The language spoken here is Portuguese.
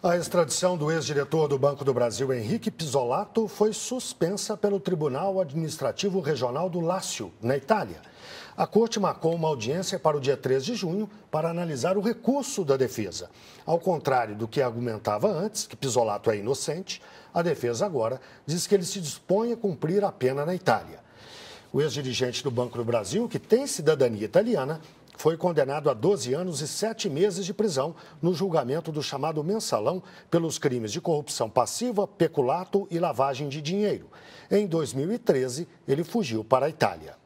A extradição do ex-diretor do Banco do Brasil, Henrique Pisolato, foi suspensa pelo Tribunal Administrativo Regional do Lácio, na Itália. A corte marcou uma audiência para o dia 3 de junho para analisar o recurso da defesa. Ao contrário do que argumentava antes, que Pisolato é inocente, a defesa agora diz que ele se dispõe a cumprir a pena na Itália. O ex-dirigente do Banco do Brasil, que tem cidadania italiana, foi condenado a 12 anos e 7 meses de prisão no julgamento do chamado mensalão pelos crimes de corrupção passiva, peculato e lavagem de dinheiro. Em 2013, ele fugiu para a Itália.